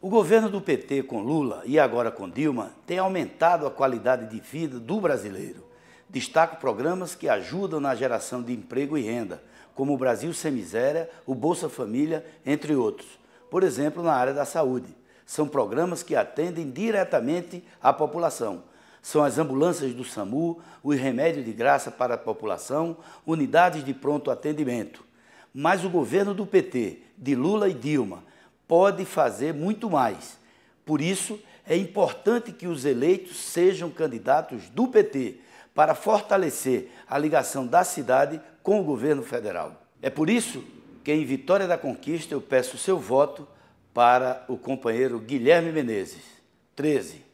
O governo do PT com Lula e agora com Dilma tem aumentado a qualidade de vida do brasileiro. Destaco programas que ajudam na geração de emprego e renda, como o Brasil Sem Miséria, o Bolsa Família, entre outros. Por exemplo, na área da saúde. São programas que atendem diretamente à população. São as ambulâncias do SAMU, os remédios de graça para a população, unidades de pronto atendimento. Mas o governo do PT, de Lula e Dilma, pode fazer muito mais. Por isso, é importante que os eleitos sejam candidatos do PT para fortalecer a ligação da cidade com o governo federal. É por isso que, em Vitória da Conquista, eu peço seu voto para o companheiro Guilherme Menezes. 13.